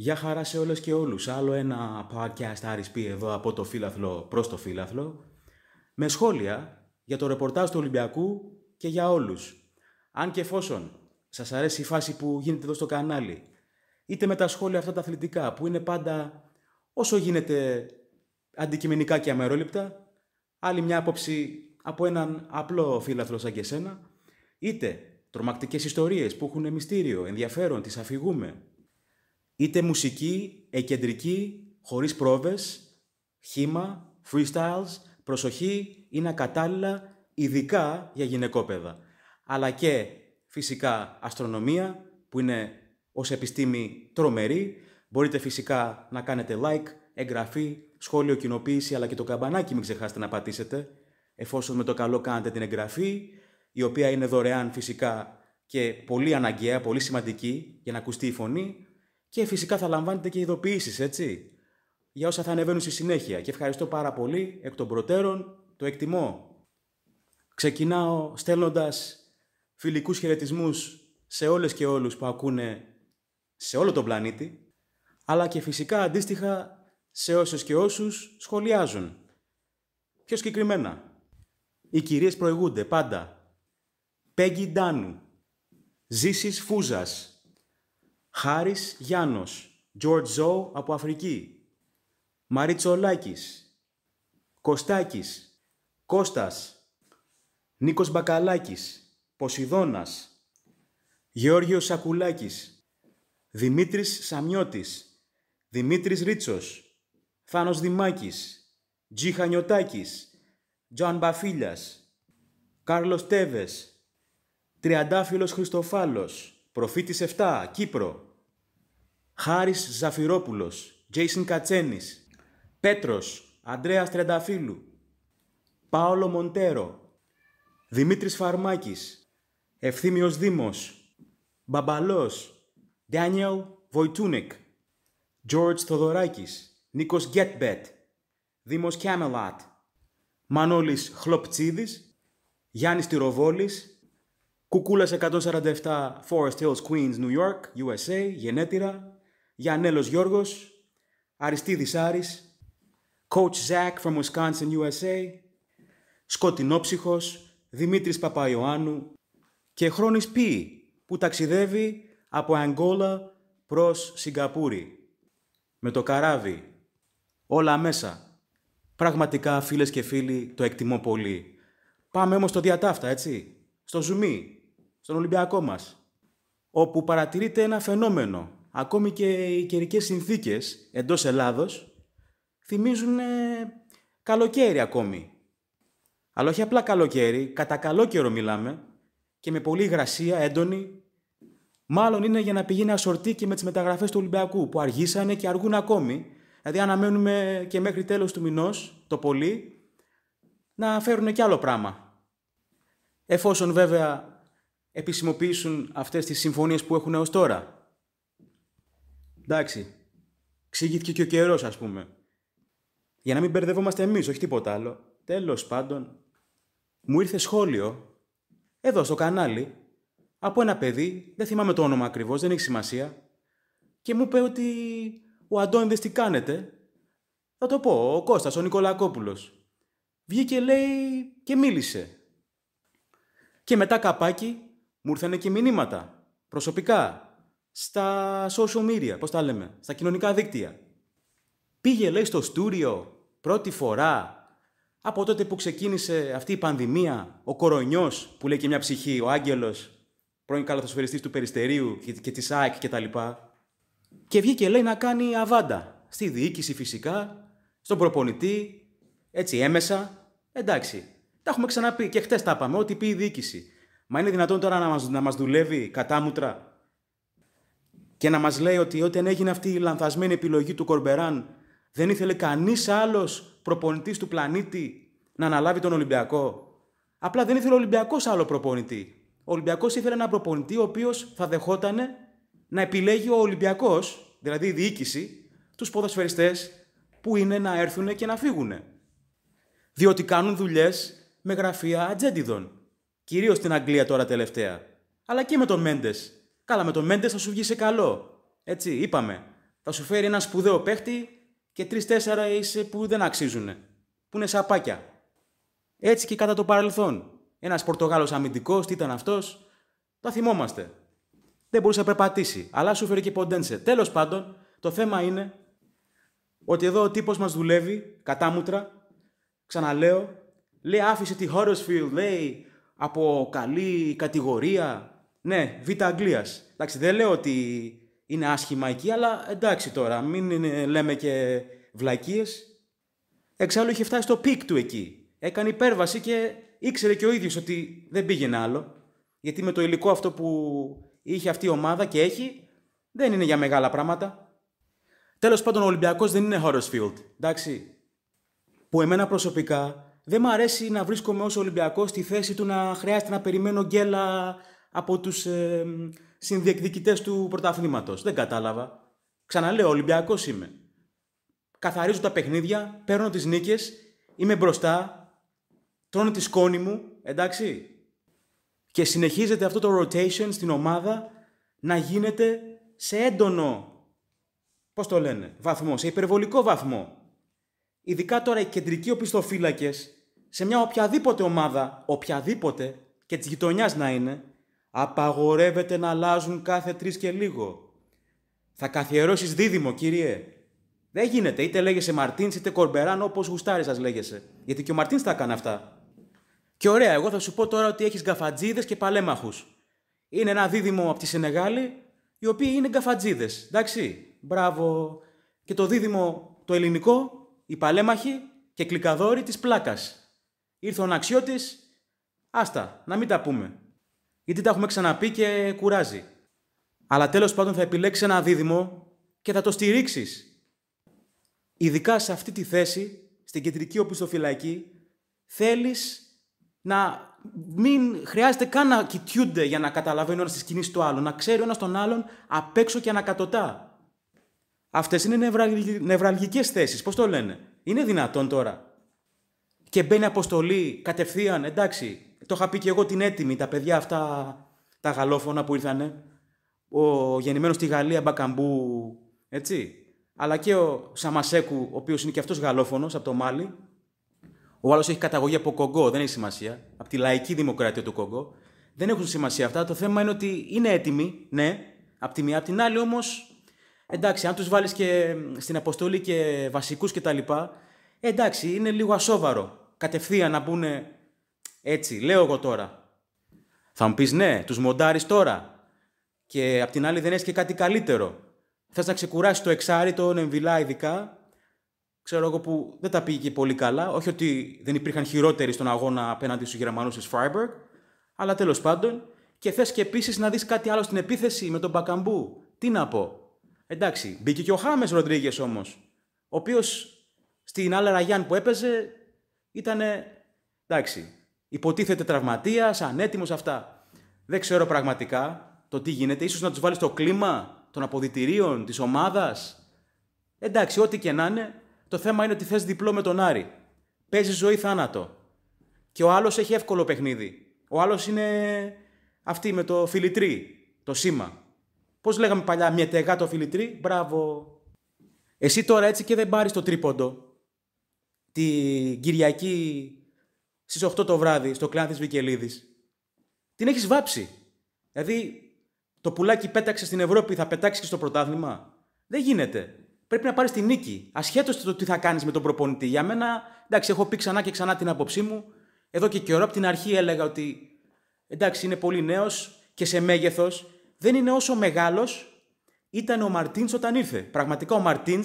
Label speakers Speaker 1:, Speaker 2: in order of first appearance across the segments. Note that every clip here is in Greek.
Speaker 1: Γεια χαρά σε όλες και όλους. Άλλο ένα podcast στα εδώ από το φύλαθλο προς το φύλαθλο. Με σχόλια για το ρεπορτάζ του Ολυμπιακού και για όλους. Αν και εφόσον σας αρέσει η φάση που γίνεται εδώ στο κανάλι, είτε με τα σχόλια αυτά τα αθλητικά που είναι πάντα όσο γίνεται αντικειμενικά και αμερόληπτα, άλλη μια άποψη από έναν απλό φύλαθλο σαν και σένα, είτε τρομακτικές ιστορίες που έχουν μυστήριο, ενδιαφέρον, τις αφηγούμε, είτε μουσική, εκεντρική, χωρίς πρόβες, χήμα, freestyles, προσοχή είναι ακατάλληλα ειδικά για γυναικόπαιδα. Αλλά και φυσικά αστρονομία που είναι ως επιστήμη τρομερή. Μπορείτε φυσικά να κάνετε like, εγγραφή, σχόλιο, κοινοποίηση αλλά και το καμπανάκι μην ξεχάσετε να πατήσετε εφόσον με το καλό κάνετε την εγγραφή η οποία είναι δωρεάν φυσικά και πολύ αναγκαία, πολύ σημαντική για να ακουστεί η φωνή και φυσικά θα λαμβάνετε και ειδοποιήσεις, έτσι, για όσα θα ανεβαίνουν στη συνέχεια. Και ευχαριστώ πάρα πολύ εκ των προτέρων, το εκτιμώ. Ξεκινάω στέλνοντας φιλικούς χαιρετισμούς σε όλες και όλους που ακούνε σε όλο τον πλανήτη, αλλά και φυσικά αντίστοιχα σε όσες και όσους σχολιάζουν. Πιο συγκεκριμένα, οι κυρίες προηγούνται πάντα. Πέγγι Ντάνου, Ζήσης Φούζας, Χάρης Γιάννος, George από Αφρική, Μαρίτσολακής, Κωστάκης, Κώστας, Νίκος Μπακαλάκης, Ποσειδώνας, Γεώργιος Σακουλάκης, Δημήτρης Σαμιώτης, Δημήτρης Ρίτσος, Θάνος Δημάκης, Τζι Χανιωτάκης, Τζον Μπαφίλιας, Κάρλος Τέβες, Τριαντάφυλλος Χριστοφάλος, Προφήτης 7, Κύπρο. Χάρης Ζαφυρόπουλος, Τζέισιν Κατσένης, Πέτρος, Αντρέας Τρενταφύλου Πάολο Μοντέρο, Δημήτρης Φαρμάκης, Ευθύμιος Δήμος, Μπαμπαλός, Ντάνιελ Βοητούνικ. Τζόρτζ Θοδωράκης, Νίκος Γκέτμπετ, Δήμος Κάμελατ, Μανώλης Χλοπτσίδης, Γιάννης Τυροβόλης, Κουκούλας 147 Forest Hills, Queens, New York, USA, γενέτειρα. Γιανέλος Γιώργος. Αριστίδης Άρης. Coach Zach from Wisconsin, USA. Σκοτεινόψυχος. Δημήτρης Παπαϊωάννου. Και Χρόνης Π. που ταξιδεύει από Αγγόλα προς Σιγκαπούρη. Με το καράβι. Όλα μέσα. Πραγματικά φίλες και φίλοι το εκτιμώ πολύ. Πάμε όμως στο διατάφτα έτσι. Στο ζουμί τον Ολυμπιακό μας. όπου παρατηρείται ένα φαινόμενο. Ακόμη και οι καιρικές συνθήκες εντός Ελλάδος θυμίζουν ε, καλοκαίρι ακόμη. Αλλά όχι απλά καλοκαίρι, κατά καλό καιρό μιλάμε και με πολλή υγρασία, έντονη. Μάλλον είναι για να πηγαίνει ασορτή και με τις μεταγραφές του Ολυμπιακού που αργήσανε και αργούν ακόμη. Δηλαδή αναμένουμε και μέχρι τέλος του μηνός το πολύ, να φέρουν και άλλο πράγμα. Εφόσον βέβαια επισημοποιήσουν αυτές τις συμφωνίες που έχουν έως τώρα. Εντάξει, ξηγήθηκε και ο καιρός, ας πούμε. Για να μην μπερδευόμαστε εμείς, όχι τίποτα άλλο. Τέλος πάντων, μου ήρθε σχόλιο, εδώ στο κανάλι, από ένα παιδί, δεν θυμάμαι το όνομα ακριβώς, δεν έχει σημασία, και μου είπε ότι ο Αντώνιδες τι κάνετε. Θα το πω, ο Κώστας, ο Νικολακόπουλος. Βγήκε λέει και μίλησε. Και μετά καπάκι μου ήρθαν και μηνύματα προσωπικά στα social media, πώς τα λέμε, στα κοινωνικά δίκτυα. Πήγε λέει στο στούριο πρώτη φορά από τότε που ξεκίνησε αυτή η πανδημία, ο κορονιός που λέει και μια ψυχή, ο Άγγελος, πρώην καλαθοσφαιριστής του Περιστερίου και, και της ΑΕΚ και τα λοιπά. Και βγήκε λέει να κάνει αβάντα, στη διοίκηση φυσικά, στον προπονητή, έτσι έμεσα. Εντάξει, τα έχουμε ξαναπεί και χτες τα είπαμε, ό,τι πει η διοίκηση. Μα είναι δυνατόν τώρα να μας, να μας δουλεύει κατάμουτρα και να μας λέει ότι όταν έγινε αυτή η λανθασμένη επιλογή του Κορμπεράν δεν ήθελε κανείς άλλος προπονητής του πλανήτη να αναλάβει τον Ολυμπιακό. Απλά δεν ήθελε ο Ολυμπιακός άλλο προπονητή. Ο Ολυμπιακός ήθελε ένα προπονητή ο οποίος θα δεχόταν να επιλέγει ο Ολυμπιακός, δηλαδή η διοίκηση, τους ποδοσφαιριστές που είναι να έρθουν και να φύγουν. Διότι κάνουν δουλειές με γραφεία ατζέντιδων. Κυρίως στην Αγγλία τώρα τελευταία. Αλλά και με τον Μέντες. Καλά, με τον Μέντες θα σου βγει σε καλό. Έτσι, είπαμε. Θα σου φέρει ένα σπουδαίο παίχτη και τρει-τέσσερα είσαι που δεν αξίζουν. Που είναι σαπάκια. Έτσι και κατά το παρελθόν. Ένας Πορτογάλος αμυντικός, τι ήταν αυτός. Τα θυμόμαστε. Δεν μπορούσε να περπατήσει, αλλά σου φέρει και ποντένσε. Τέλος πάντων, το θέμα είναι ότι εδώ ο τύπος μας δουλεύει κατά κατάμουτρα. Ξαναλέω, λέει άφησε τη Χόρεσφιλ, λέει από καλή κατηγορία. Ναι, Β' Αγγλίας. Εντάξει, δεν λέω ότι είναι άσχημα εκεί, αλλά εντάξει τώρα, μην λέμε και βλακίες. Εξάλλου είχε φτάσει στο πικ του εκεί. Έκανε υπέρβαση και ήξερε και ο ίδιος ότι δεν πήγαινε άλλο. Γιατί με το υλικό αυτό που είχε αυτή η ομάδα και έχει, δεν είναι για μεγάλα πράγματα. Τέλος πάντων, ο Ολυμπιακός δεν είναι Huddersfield, εντάξει. Που εμένα προσωπικά δεν μου αρέσει να βρίσκομαι ως Ολυμπιακός στη θέση του να χρειάζεται να περιμένω γκέλα από τους ε, του πρωταθλήματος. Δεν κατάλαβα. Ξαναλέω, Ολυμπιακός είμαι. Καθαρίζω τα παιχνίδια, παίρνω τις νίκες, είμαι μπροστά, τρώνω τη σκόνη μου, εντάξει. Και συνεχίζεται αυτό το rotation στην ομάδα να γίνεται σε έντονο, πώς το λένε, βαθμό, σε υπερβολικό βαθμό. Ειδικά τώρα οι κεντρικοί οπισθοφύλακες σε μια οποιαδήποτε ομάδα, οποιαδήποτε και της γειτονιάς να είναι, απαγορεύεται να αλλάζουν κάθε τρεις και λίγο. Θα καθιερώσεις δίδυμο, κύριε. Δεν γίνεται. Είτε λέγεσαι Μαρτίν είτε Κορμπεράν, όπως γουστάρι σας λέγεσαι. Γιατί και ο Μαρτίν τα έκανε αυτά. Και ωραία, εγώ θα σου πω τώρα ότι έχεις γκαφατζίδες και παλέμαχους. Είναι ένα δίδυμο από τη Σενεγάλη, οι οποίοι είναι γκαφατζίδες. Εντάξει, μπράβο. Και το δίδυμο το ελληνικό, οι παλέμαχοι και κλικαδόροι της πλάκας. Ήρθε ο αναξιώτης, άστα, να μην τα πούμε. Γιατί τα έχουμε ξαναπεί και κουράζει. Αλλά τέλος πάντων θα επιλέξεις ένα δίδυμο και θα το στηρίξεις. Ειδικά σε αυτή τη θέση, στην κεντρική οπισθοφυλακή, θέλεις να μην χρειάζεται καν να κοιτιούνται για να καταλαβαίνει ένα τι κινήσει του άλλου. Να ξέρει ο ένας τον άλλον απ' έξω και ανακατοτά. Αυτές είναι νευραλγικές θέσεις. Πώς το λένε, Είναι δυνατόν τώρα και μπαίνει αποστολή κατευθείαν, εντάξει, το είχα πει και εγώ την έτοιμη, τα παιδιά αυτά τα γαλλόφωνα που ήρθανε, ο γεννημένος στη Γαλλία Μπακαμπού, έτσι, αλλά και ο Σαμασέκου, ο οποίος είναι και αυτός γαλλόφωνος από το Μάλι, ο άλλος έχει καταγωγή από Κογκό, δεν έχει σημασία, από τη λαϊκή δημοκρατία του Κογκό, δεν έχουν σημασία αυτά, το θέμα είναι ότι είναι έτοιμοι, ναι, από τη μία, Απ' την άλλη όμως, εντάξει, αν τους βάλεις και ε, στην αποστολή και βασικούς κτλ., ε, εντάξει, είναι λίγο ασόβαρο κατευθείαν να μπουν έτσι. Λέω εγώ τώρα. Θα μου πεις ναι, τους μοντάρεις τώρα. Και απ' την άλλη δεν έχει και κάτι καλύτερο. Θες να ξεκουράσει το εξάρι, τον εμβυλά ειδικά. Ξέρω εγώ που δεν τα πήγε πολύ καλά. Όχι ότι δεν υπήρχαν χειρότεροι στον αγώνα απέναντι στους Γερμανούς της Φράιμπεργκ. Αλλά τέλος πάντων. Και θες και επίσης να δεις κάτι άλλο στην επίθεση με τον Μπακαμπού. Τι να πω. Εντάξει, μπήκε και ο Χάμες Ροντρίγκες όμως. Ο οποίος στην άλλα Ραγιάν που έπαιζε ήταν εντάξει, υποτίθεται τραυματίας, ανέτοιμος αυτά. Δεν ξέρω πραγματικά το τι γίνεται, Ίσως να τους βάλεις το κλίμα των αποδητηρίων, της ομάδας. Εντάξει, ό,τι και να είναι, το θέμα είναι ότι θες διπλό με τον Άρη. Παίζει ζωή θάνατο. Και ο άλλος έχει εύκολο παιχνίδι. Ο άλλος είναι αυτή με το φιλιτρί, το σήμα. Πώς λέγαμε παλιά, μια τεγά το φιλιτρί, μπράβο. Εσύ τώρα έτσι και δεν πάρεις το τρίποντο την Κυριακή στις 8 το βράδυ στο κλάδι της Βικελίδης. Την έχεις βάψει. Δηλαδή το πουλάκι πέταξε στην Ευρώπη θα πετάξεις και στο πρωτάθλημα. Δεν γίνεται. Πρέπει να πάρεις την νίκη. Ασχέτως το τι θα κάνεις με τον προπονητή. Για μένα, εντάξει, έχω πει ξανά και ξανά την άποψή μου. Εδώ και καιρό από την αρχή έλεγα ότι εντάξει είναι πολύ νέος και σε μέγεθος. Δεν είναι όσο μεγάλος ήταν ο Μαρτίν όταν ήρθε. Πραγματικά ο Μαρτίν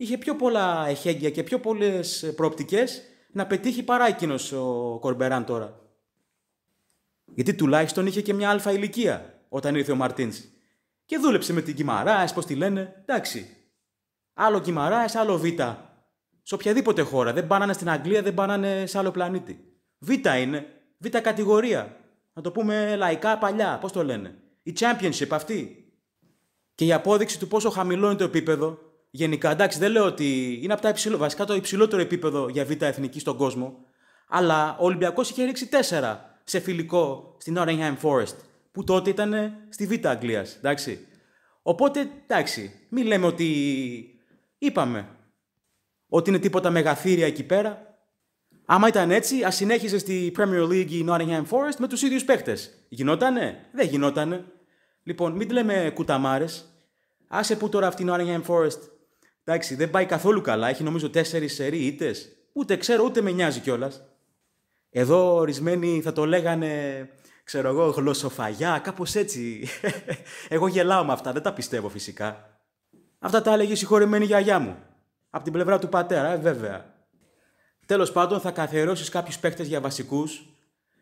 Speaker 1: είχε πιο πολλά εχέγγυα και πιο πολλές ε, προοπτικές να πετύχει παρά εκείνος ο Κορμπεράν τώρα. Γιατί τουλάχιστον είχε και μια αλφα ηλικία όταν ήρθε ο Μαρτίν. Και δούλεψε με την Κιμαράες, πώς τη λένε, εντάξει. Άλλο Κιμαράες, άλλο Β. Σε οποιαδήποτε χώρα. Δεν πάνανε στην Αγγλία, δεν πάνανε σε άλλο πλανήτη. Β είναι, Β κατηγορία. Να το πούμε λαϊκά παλιά, πώς το λένε. Η Championship αυτή. Και η απόδειξη του πόσο χαμηλό είναι το επίπεδο Γενικά, εντάξει, δεν λέω ότι είναι από τα υψηλό, βασικά το υψηλότερο επίπεδο για β' εθνική στον κόσμο. Αλλά ο Ολυμπιακός είχε ρίξει 4 σε φιλικό στην Nottingham Forest, που τότε ήταν ε, στη Β' Αγγλίας. Εντάξει. Οπότε, εντάξει, μην λέμε ότι είπαμε ότι είναι τίποτα μεγαθύρια εκεί πέρα. Άμα ήταν έτσι, ας συνέχιζε στη Premier League η Nottingham Forest με τους ίδιους παίχτε. Γινότανε, δεν γινότανε. Λοιπόν, μην λέμε κουταμάρες. Άσε που τώρα αυτή η Nottingham Forest Εντάξει, δεν πάει καθόλου καλά. Έχει νομίζω τέσσερις σερή ήττες. Ούτε ξέρω, ούτε με νοιάζει κιόλας. Εδώ ορισμένοι θα το λέγανε, ξέρω εγώ, γλωσσοφαγιά, κάπως έτσι. Εγώ γελάω με αυτά, δεν τα πιστεύω φυσικά. Αυτά τα έλεγε η συγχωρεμένη γιαγιά μου. Από την πλευρά του πατέρα, ε, βέβαια. Τέλος πάντων, θα καθιερώσεις κάποιους παίχτε για βασικούς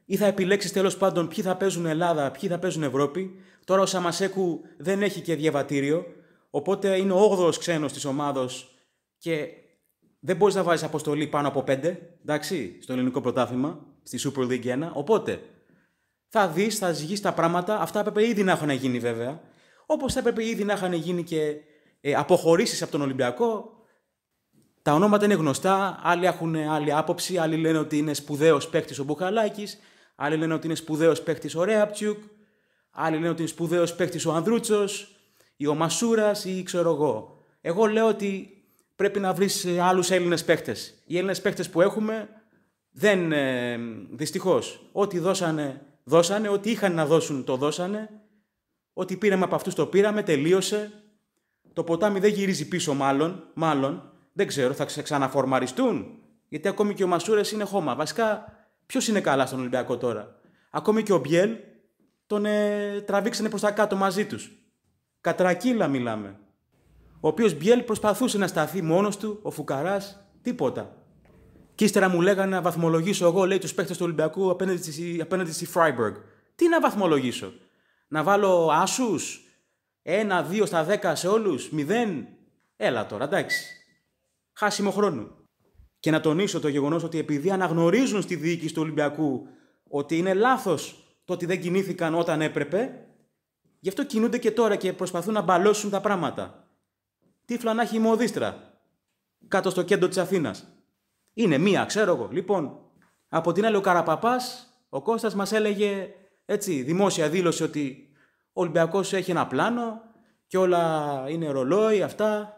Speaker 1: ή θα επιλέξεις τέλος πάντων ποιοι θα παίζουν Ελλάδα, ποιοι θα παίζουν Ευρώπη. Τώρα ο Σαμασέκου δεν έχει και διαβατήριο, Οπότε είναι ο 8ο ξένος της ομάδα και δεν μπορείς να βάζεις αποστολή πάνω από 5 εντάξει, στο ελληνικό πρωτάθλημα, στη Super League 1. Οπότε θα δεις, θα ζυγείς τα πράγματα. Αυτά έπρεπε ήδη να έχουν γίνει βέβαια. Όπως θα έπρεπε ήδη να είχαν γίνει και ε, αποχωρήσεις από τον Ολυμπιακό. Τα ονόματα είναι γνωστά. Άλλοι έχουν άλλη άποψη. Άλλοι λένε ότι είναι σπουδαίος παίκτης ο Μπουκαλάκη. Άλλοι λένε ότι είναι σπουδαίος παίκτης ο Ρέαπτσουκ. Άλλοι λένε ότι είναι σπουδαίος παίκτης ο Ανδρούτσος ή ο Μασούρας ή ξέρω εγώ. Εγώ λέω ότι πρέπει να βρεις ε, άλλους Έλληνες παίχτε. Οι Έλληνες παίχτε που έχουμε δεν. Ε, Δυστυχώς, ό,τι δώσανε, δώσανε, ό,τι είχαν να δώσουν, το δώσανε. Ό,τι πήραμε από αυτούς το πήραμε, τελείωσε. Το ποτάμι δεν γυρίζει πίσω, μάλλον. μάλλον. Δεν ξέρω, θα ξαναφορμαριστούν. Γιατί ακόμη και ο Μασούρας είναι χώμα. Βασικά, ποιος είναι καλά στον Ολυμπιακό τώρα. Ακόμη και ο Μπιέλ τον ε, προς τα κάτω μαζί τους. Κατρακύλα μιλάμε. Ο οποίος Μπιέλ προσπαθούσε να σταθεί μόνος του, ο Φουκαράς, τίποτα. Και ύστερα μου λέγανε να βαθμολογήσω εγώ, λέει, τους παίχτε του Ολυμπιακού απέναντι στη, Φράιμπεργκ. Freiburg. Τι να βαθμολογήσω, να βάλω άσους, ένα, δύο στα δέκα σε όλους, μηδέν. Έλα τώρα, εντάξει. Χάσιμο χρόνο. Και να τονίσω το γεγονός ότι επειδή αναγνωρίζουν στη διοίκηση του Ολυμπιακού ότι είναι λάθος το ότι δεν κινήθηκαν όταν έπρεπε, Γι' αυτό κινούνται και τώρα και προσπαθούν να μπαλώσουν τα πράγματα. Τύφλα να έχει μοδίστρα, κάτω στο κέντρο της Αθήνας. Είναι μία, ξέρω εγώ. Λοιπόν, από την άλλη ο Καραπαπάς, ο Κώστας μας έλεγε, έτσι, δημόσια δήλωση, ότι ο Ολυμπιακός έχει ένα πλάνο και όλα είναι ρολόι, αυτά.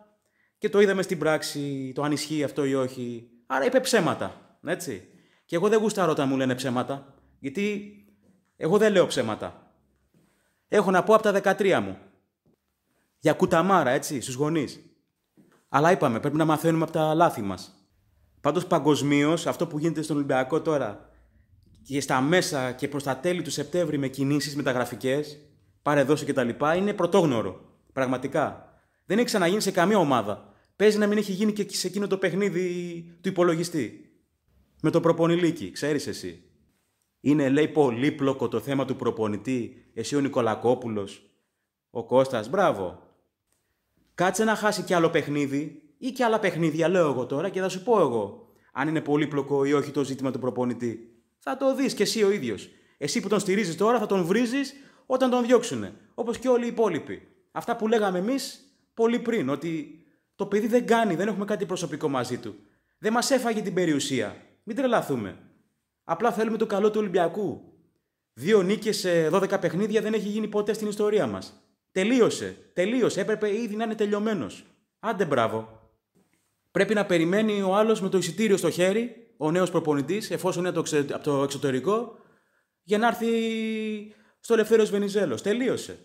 Speaker 1: Και το είδαμε στην πράξη, το αν ισχύει αυτό ή όχι. Άρα είπε ψέματα, έτσι. Και εγώ δεν γουστάρω όταν μου λένε ψέματα, γιατί εγώ δεν λέω ψέματα. Έχω να πω από τα 13 μου. Για κουταμάρα, έτσι, στους γονείς. Αλλά είπαμε, πρέπει να μαθαίνουμε από τα λάθη μας. Πάντως παγκοσμίως, αυτό που γίνεται στον Ολυμπιακό τώρα και στα μέσα και προς τα τέλη του Σεπτέμβρη με κινήσεις μεταγραφικέ, πάρε κτλ. είναι πρωτόγνωρο. Πραγματικά. Δεν έχει ξαναγίνει σε καμία ομάδα. Παίζει να μην έχει γίνει και σε εκείνο το παιχνίδι του υπολογιστή. Με το προπονηλίκι, ξέρεις εσύ. Είναι, λέει, πολύπλοκο το θέμα του προπονητή. Εσύ ο Νικολακόπουλος, ο Κώστας, μπράβο. Κάτσε να χάσει κι άλλο παιχνίδι ή κι άλλα παιχνίδια, λέω εγώ τώρα και θα σου πω εγώ. Αν είναι πολύπλοκο ή όχι το ζήτημα του προπονητή. Θα το δεις κι εσύ ο ίδιος. Εσύ που τον στηρίζεις τώρα θα τον βρίζεις όταν τον διώξουνε. Όπως και όλοι οι υπόλοιποι. Αυτά που λέγαμε εμείς πολύ πριν, ότι το παιδί δεν κάνει, δεν έχουμε κάτι προσωπικό μαζί του. Δεν μας έφαγε την περιουσία. Μην τρελαθούμε. Απλά θέλουμε το καλό του Ολυμπιακού. Δύο νίκες σε 12 παιχνίδια δεν έχει γίνει ποτέ στην ιστορία μας. Τελείωσε. Τελείωσε. Έπρεπε ήδη να είναι τελειωμένος. Άντε μπράβο. Πρέπει να περιμένει ο άλλος με το εισιτήριο στο χέρι, ο νέος προπονητής, εφόσον είναι από το εξωτερικό, για να έρθει στο Ελευθέρω Βενιζέλος. Τελείωσε.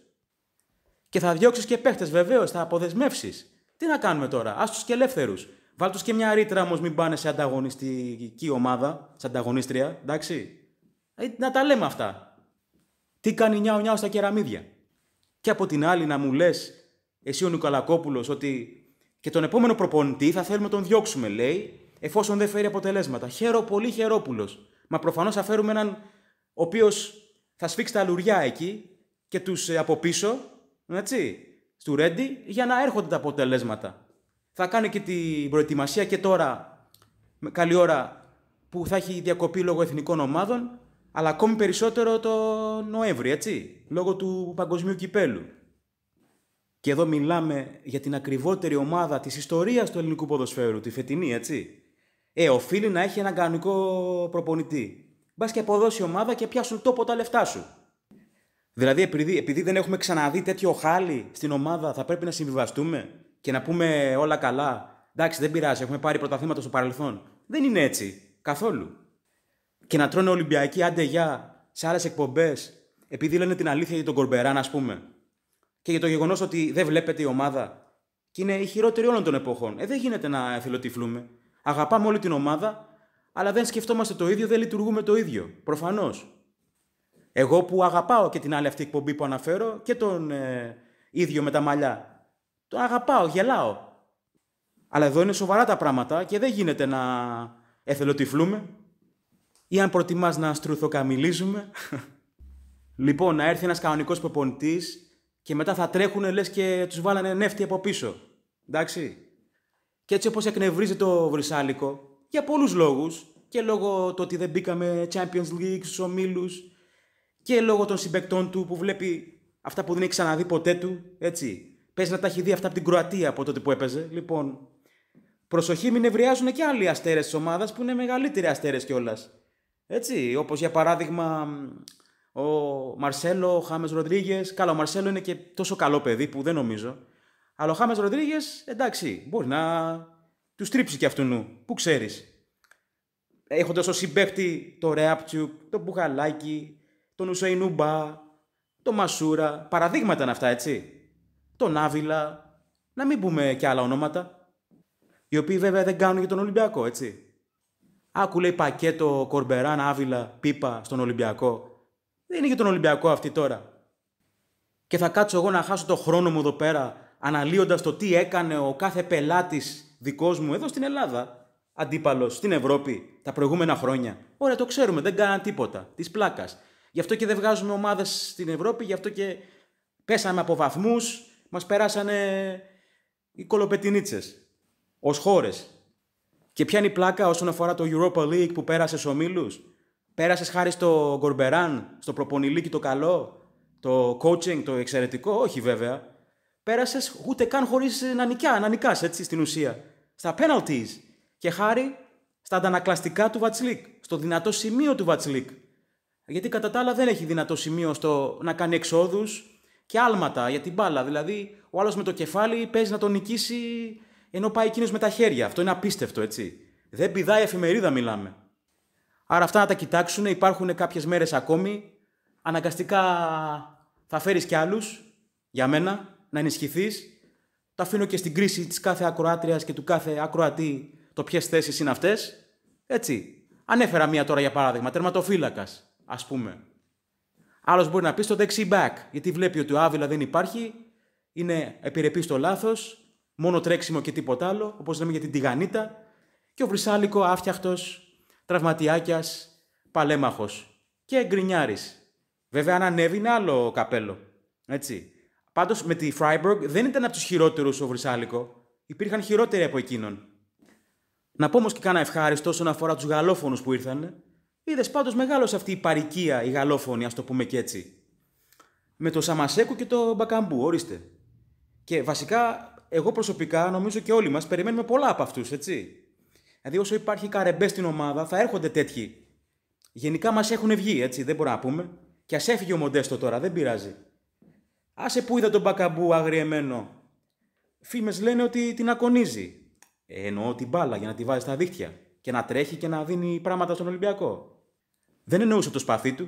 Speaker 1: Και θα διώξεις και παίχτες βεβαίως, θα αποδεσμεύσεις. Τι να κάνουμε τώρα, ας τους και ελεύθερους. Βάλτε και μια ρήτρα όμως, μην πάνε σε ανταγωνιστική ομάδα, σε ανταγωνίστρια, εντάξει. Ε, να τα λέμε αυτά. Τι κάνει νιάου νιάου στα κεραμίδια. Και από την άλλη να μου λες, εσύ ο Νικολακόπουλος, ότι και τον επόμενο προπονητή θα θέλουμε να τον διώξουμε, λέει, εφόσον δεν φέρει αποτελέσματα. Χαίρο πολύ χαιρόπουλο. Μα προφανώς θα φέρουμε έναν ο οποίος θα σφίξει τα λουριά εκεί και τους ε, από πίσω, έτσι, στο Ρέντι, για να έρχονται τα αποτελέσματα. Θα κάνω και την προετοιμασία και τώρα, με καλή ώρα, που θα έχει διακοπή λόγω εθνικών ομάδων, αλλά ακόμη περισσότερο το Νοέμβρη, έτσι, λόγω του παγκοσμίου κυπέλου. Και εδώ μιλάμε για την ακριβότερη ομάδα της ιστορίας του ελληνικού ποδοσφαίρου, τη φετινή, έτσι. Ε, οφείλει να έχει έναν κανονικό προπονητή. Μπας και αποδώσει η ομάδα και πιάσουν τόπο τα λεφτά σου. Δηλαδή, επειδή, επειδή δεν έχουμε ξαναδεί τέτοιο χάλι στην ομάδα, θα πρέπει να συμβιβαστούμε και να πούμε όλα καλά. Εντάξει, δεν πειράζει, έχουμε πάρει πρωταθλήματα στο παρελθόν. Δεν είναι έτσι. Καθόλου. Και να τρώνε Ολυμπιακή άντε για σε άλλες εκπομπές επειδή λένε την αλήθεια για τον Κορμπεράν, ας πούμε. Και για το γεγονός ότι δεν βλέπετε η ομάδα. Και είναι η χειρότερη όλων των εποχών. Ε, δεν γίνεται να θυλοτυφλούμε. Αγαπάμε όλη την ομάδα, αλλά δεν σκεφτόμαστε το ίδιο, δεν λειτουργούμε το ίδιο. Προφανώς. Εγώ που αγαπάω και την άλλη αυτή εκπομπή που αναφέρω και τον ε, ίδιο με τα μαλλιά το αγαπάω, γελάω. Αλλά εδώ είναι σοβαρά τα πράγματα και δεν γίνεται να εθελοτυφλούμε. Ή αν προτιμάς να στρουθοκαμιλίζουμε. λοιπόν, να έρθει ένας κανονικός προπονητής και μετά θα τρέχουν λες και τους βάλανε νεύτη από πίσω. Εντάξει. Και έτσι όπως εκνευρίζει το Βρυσάλικο, για πολλούς λόγους, και λόγω το ότι δεν μπήκαμε Champions League στους ομίλους, και λόγω των συμπεκτών του που βλέπει αυτά που δεν έχει ξαναδεί ποτέ του, έτσι. Πες να τα έχει δει αυτά από την Κροατία από τότε που έπαιζε. Λοιπόν, προσοχή μην ευρεάζουν και άλλοι αστέρες της ομάδας που είναι μεγαλύτεροι αστέρες κιόλας. Έτσι, όπως για παράδειγμα ο Μαρσέλο, ο Χάμες Ροντρίγες. Καλά, ο Μαρσέλο είναι και τόσο καλό παιδί που δεν νομίζω. Αλλά ο Χάμες Ροντρίγες, εντάξει, μπορεί να του τρίψει κι αυτού Πού ξέρεις. Έχοντας ως συμπέκτη το Ρεάπτσουκ, το Μπουχαλάκη, τον Ουσέινούμπα, τον Μασούρα. Παραδείγματα είναι αυτά, έτσι τον Άβυλα, να μην πούμε και άλλα ονόματα, οι οποίοι βέβαια δεν κάνουν για τον Ολυμπιακό, έτσι. Άκου λέει πακέτο Κορμπεράν, Άβυλα, Πίπα στον Ολυμπιακό. Δεν είναι για τον Ολυμπιακό αυτή τώρα. Και θα κάτσω εγώ να χάσω το χρόνο μου εδώ πέρα αναλύοντας το τι έκανε ο κάθε πελάτης δικός μου εδώ στην Ελλάδα, αντίπαλος στην Ευρώπη τα προηγούμενα χρόνια. Ωραία, το ξέρουμε, δεν κάναν τίποτα, της πλάκας. Γι' αυτό και δεν βγάζουμε ομάδες στην Ευρώπη, γι' αυτό και πέσαμε από βαθμούς μας περάσανε οι κολοπετινίτσες ως χώρες. Και ποια είναι η πλάκα όσον αφορά το Europa League που πέρασες ο μίλου. Πέρασες χάρη στο Γκορμπεράν, στο προπονηλίκι το καλό, το coaching το εξαιρετικό, όχι βέβαια. Πέρασες ούτε καν χωρίς να, νικιά, να νικάς έτσι στην ουσία. Στα penalties και χάρη στα αντανακλαστικά του Βατσλίκ, στο δυνατό σημείο του Βατσλίκ. Γιατί κατά τα άλλα δεν έχει δυνατό σημείο στο να κάνει εξόδους και άλματα για την μπάλα. Δηλαδή, ο άλλος με το κεφάλι παίζει να τον νικήσει ενώ πάει εκείνος με τα χέρια. Αυτό είναι απίστευτο, έτσι. Δεν πηδάει εφημερίδα, μιλάμε. Άρα αυτά να τα κοιτάξουν. Υπάρχουν κάποιες μέρες ακόμη. Αναγκαστικά θα φέρεις κι άλλους για μένα να ενισχυθείς. τα αφήνω και στην κρίση της κάθε ακροάτριας και του κάθε ακροατή το ποιες θέσεις είναι αυτές. Έτσι. Ανέφερα μία τώρα για παράδειγμα, τερματοφύλακας, ας πούμε. Άλλος μπορεί να πει στο δεξί back, γιατί βλέπει ότι ο Άβυλα δεν υπάρχει, είναι επιρρεπής στο λάθος, μόνο τρέξιμο και τίποτα άλλο, όπως λέμε για την Τιγανίτα. Και ο Βρυσάλικο άφτιαχτος, τραυματιάκιας, παλέμαχος και γκρινιάρης. Βέβαια, αν ανέβει είναι άλλο καπέλο. Έτσι. Πάντως με τη Freiburg δεν ήταν από τους χειρότερους ο Βρυσάλικο. Υπήρχαν χειρότεροι από εκείνον. Να πω όμως και κάνα ευχάριστο όσον αφορά τους γαλλόφωνους που ήρθαν. Είδες πάντως μεγάλο αυτή η παρικία, η γαλλόφωνη, ας το πούμε και έτσι. Με το Σαμασέκου και το Μπακαμπού, ορίστε. Και βασικά, εγώ προσωπικά, νομίζω και όλοι μας, περιμένουμε πολλά από αυτούς, έτσι. Δηλαδή, όσο υπάρχει καρεμπές στην ομάδα, θα έρχονται τέτοιοι. Γενικά μας έχουν βγει, έτσι, δεν μπορούμε να πούμε. Και ας έφυγε ο Μοντέστο τώρα, δεν πειράζει. Άσε που είδα τον Μπακαμπού αγριεμένο. Φήμες λένε ότι την ακονίζει. Ε, εννοώ την μπάλα για να τη βάζει στα δίχτυα και να τρέχει και να δίνει πράγματα στον Ολυμπιακό. Δεν εννοούσε το σπαθί του,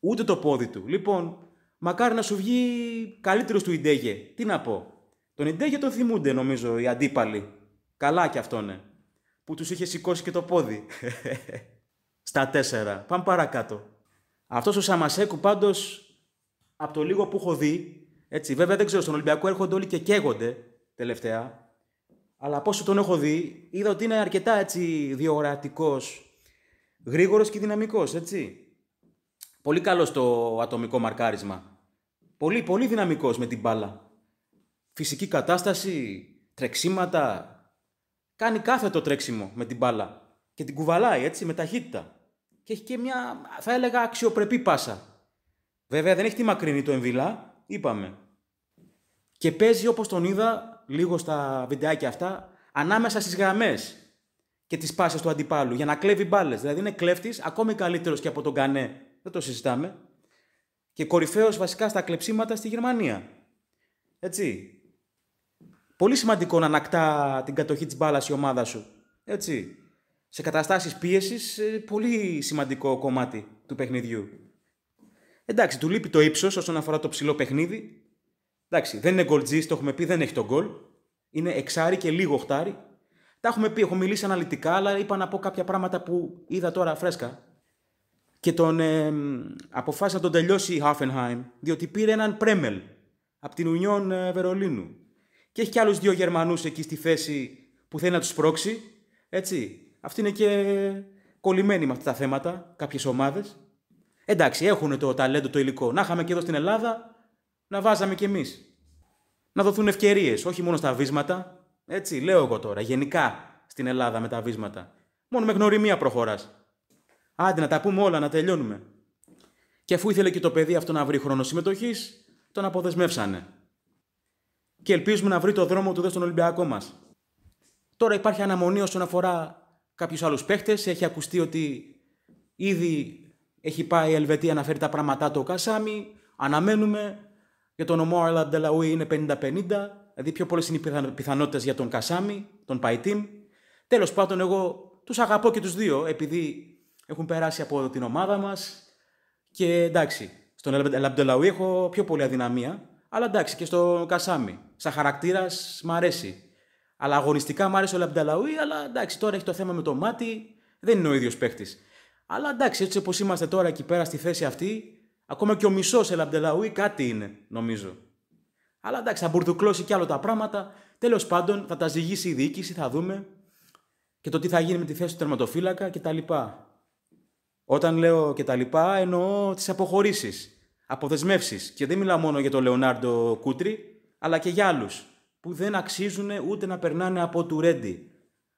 Speaker 1: ούτε το πόδι του. Λοιπόν, μακάρι να σου βγει καλύτερος του Ιντέγε. Τι να πω. Τον Ιντέγε τον θυμούνται, νομίζω, οι αντίπαλοι. Καλά κι αυτό ναι. Ε, που τους είχε σηκώσει και το πόδι. Στα τέσσερα. Πάμε παρακάτω. Αυτός ο Σαμασέκου πάντως, από το λίγο που έχω δει, έτσι, βέβαια δεν ξέρω, στον Ολυμπιακό έρχονται όλοι και καίγονται τελευταία. Αλλά από όσο τον έχω δει, είδα ότι είναι αρκετά έτσι διορατικός Γρήγορος και δυναμικός, έτσι. Πολύ καλός στο ατομικό μαρκάρισμα. Πολύ, πολύ δυναμικός με την μπάλα. Φυσική κατάσταση, τρεξίματα. Κάνει το τρέξιμο με την μπάλα. Και την κουβαλάει έτσι με ταχύτητα. Και έχει και μια, θα έλεγα, αξιοπρεπή πάσα. Βέβαια δεν έχει τη μακρινή το εμβυλά, είπαμε. Και παίζει όπως τον είδα λίγο στα βιντεάκια αυτά, ανάμεσα στις γραμμές και τις πάσες του αντιπάλου για να κλέβει μπάλες. Δηλαδή είναι κλέφτης, ακόμη καλύτερος και από τον Κανέ. Δεν το συζητάμε. Και κορυφαίος βασικά στα κλεψίματα στη Γερμανία. Έτσι. Πολύ σημαντικό να ανακτά την κατοχή της μπάλας η ομάδα σου. Έτσι. Σε καταστάσεις πίεσης, ε, πολύ σημαντικό κομμάτι του παιχνιδιού. Εντάξει, του λείπει το ύψος όσον αφορά το ψηλό παιχνίδι. Εντάξει, δεν είναι γκολτζής, το έχουμε πει, δεν έχει τον γκολ. Είναι εξάρι και λίγο χτάρι. Τα έχουμε πει, έχω μιλήσει αναλυτικά, αλλά είπα να πω κάποια πράγματα που είδα τώρα φρέσκα. Και τον ε, να τον τελειώσει η Hoffenheim, διότι πήρε έναν Πρέμελ από την Ουνιόν ε, Βερολίνου. Και έχει κι άλλους δύο Γερμανούς εκεί στη θέση που θέλει να τους πρόξει. Έτσι. Αυτή είναι και κολλημένοι με αυτά τα θέματα, κάποιες ομάδες. Εντάξει, έχουν το ταλέντο, το υλικό. Να είχαμε και εδώ στην Ελλάδα, να βάζαμε κι εμείς. Να δοθούν ευκαιρίες, όχι μόνο στα βίσματα, έτσι, λέω εγώ τώρα, γενικά στην Ελλάδα με τα βίσματα. Μόνο με γνωριμία προχωράς. Άντε να τα πούμε όλα, να τελειώνουμε. Και αφού ήθελε και το παιδί αυτό να βρει χρόνο συμμετοχής, τον αποδεσμεύσανε. Και ελπίζουμε να βρει το δρόμο του δε στον Ολυμπιακό μας. Τώρα υπάρχει αναμονή όσον αφορά κάποιους άλλους παίχτες. Έχει ακουστεί ότι ήδη έχει πάει η Ελβετία να φέρει τα πράγματά του ο Κασάμι. Αναμένουμε. Για τον Ομόρα Ντελαούι είναι 50-50 δηλαδή πιο πολλές είναι οι πιθανότητες για τον Κασάμι, τον Παϊτίμ. Τέλος πάντων, εγώ τους αγαπώ και τους δύο, επειδή έχουν περάσει από την ομάδα μας. Και εντάξει, στον Λαμπτελαουί έχω πιο πολλή αδυναμία, αλλά εντάξει και στον Κασάμι. Σαν χαρακτήρας μ' αρέσει. Αλλά αγωνιστικά μ' αρέσει ο Λαμπτελαουί, αλλά εντάξει, τώρα έχει το θέμα με το μάτι, δεν είναι ο ίδιος παίχτη. Αλλά εντάξει, έτσι όπως είμαστε τώρα εκεί πέρα στη θέση αυτή, ακόμα και ο μισός Ελαμπτελαουί κάτι είναι, νομίζω. Αλλά εντάξει, θα μπουρδουκλώσει κι άλλο τα πράγματα. Τέλος πάντων, θα τα ζυγίσει η διοίκηση, θα δούμε και το τι θα γίνει με τη θέση του τερματοφύλακα κτλ. Όταν λέω τα λοιπά εννοώ τις αποχωρήσεις, αποδεσμεύσεις. Και δεν μιλάω μόνο για τον Λεωνάρντο Κούτρι, αλλά και για άλλους που δεν αξίζουν ούτε να περνάνε από του Ρέντι.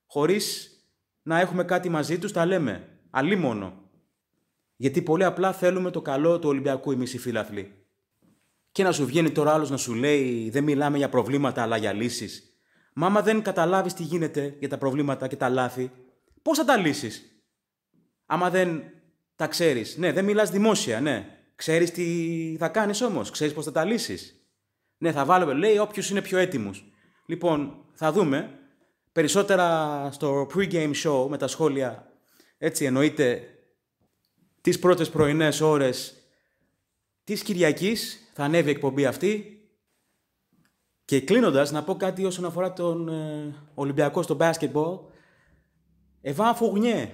Speaker 1: Χωρίς να έχουμε κάτι μαζί τους, τα λέμε. Αλλή μόνο. Γιατί πολύ απλά θέλουμε το καλό του Ολυμπιακού εμείς οι φίλαθλοι και να σου βγαίνει τώρα άλλος να σου λέει Δεν μιλάμε για προβλήματα αλλά για λύσεις. Μα άμα δεν καταλάβεις τι γίνεται για τα προβλήματα και τα λάθη, πώς θα τα λύσεις. Άμα δεν τα ξέρεις. Ναι, δεν μιλάς δημόσια, ναι. Ξέρεις τι θα κάνεις όμως, ξέρεις πώς θα τα λύσεις. Ναι, θα βάλουμε, λέει, όποιος είναι πιο έτοιμος. Λοιπόν, θα δούμε. Περισσότερα στο pre-game show με τα σχόλια, έτσι εννοείται, τις πρώτες πρωινές ώρες Της Κυριακής θα ανέβει η εκπομπή αυτή και κλείνοντας να πω κάτι όσον αφορά τον ε, Ολυμπιακό στο μπάσκετμπολ. Εβάν Φουγνιέ,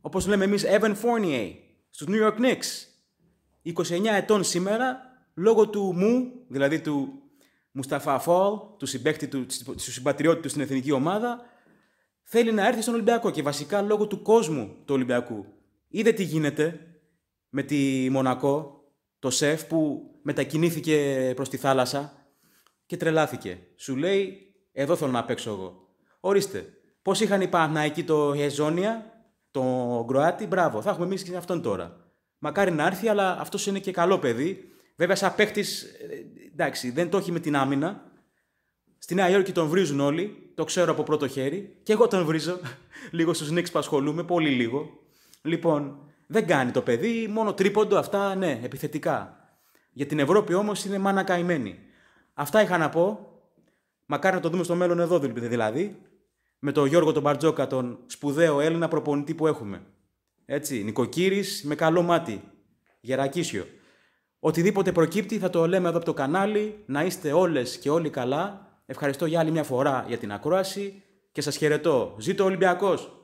Speaker 1: όπως λέμε εμείς Evan Fournier, στους New York Knicks. 29 ετών σήμερα, λόγω του μου, δηλαδή του Μουσταφά Φόλ, του του, του συμπατριώτη του στην εθνική ομάδα, θέλει να έρθει στον Ολυμπιακό και βασικά λόγω του κόσμου του Ολυμπιακού. Είδε τι γίνεται με τη Μονακό, το σεφ που μετακινήθηκε προς τη θάλασσα και τρελάθηκε. Σου λέει, εδώ θέλω να παίξω εγώ. Ορίστε, πώς είχαν οι εκεί το Εζόνια, το Γκροάτι, μπράβο, θα έχουμε εμείς και αυτόν τώρα. Μακάρι να έρθει, αλλά αυτός είναι και καλό παιδί. Βέβαια, σαν παίχτη, ε, εντάξει, δεν το έχει με την άμυνα. Στη Νέα Υόρκη τον βρίζουν όλοι, το ξέρω από πρώτο χέρι. Και εγώ τον βρίζω. Λίγο στους Νίξ που ασχολούμαι, πολύ λίγο. Λοιπόν, δεν κάνει το παιδί, μόνο τρίποντο αυτά, ναι, επιθετικά. Για την Ευρώπη όμως είναι μάνα καημένη. Αυτά είχα να πω. Μακάρι να το δούμε στο μέλλον εδώ δηλαδή. Με τον Γιώργο τον Μπαρτζόκα, τον σπουδαίο Έλληνα προπονητή που έχουμε. Έτσι, νοικοκύρης με καλό μάτι. Γερακίσιο. Οτιδήποτε προκύπτει θα το λέμε εδώ από το κανάλι. Να είστε όλες και όλοι καλά. Ευχαριστώ για άλλη μια φορά για την ακρόαση και σας χαιρετώ. Ζήτω Ολυμπιακός!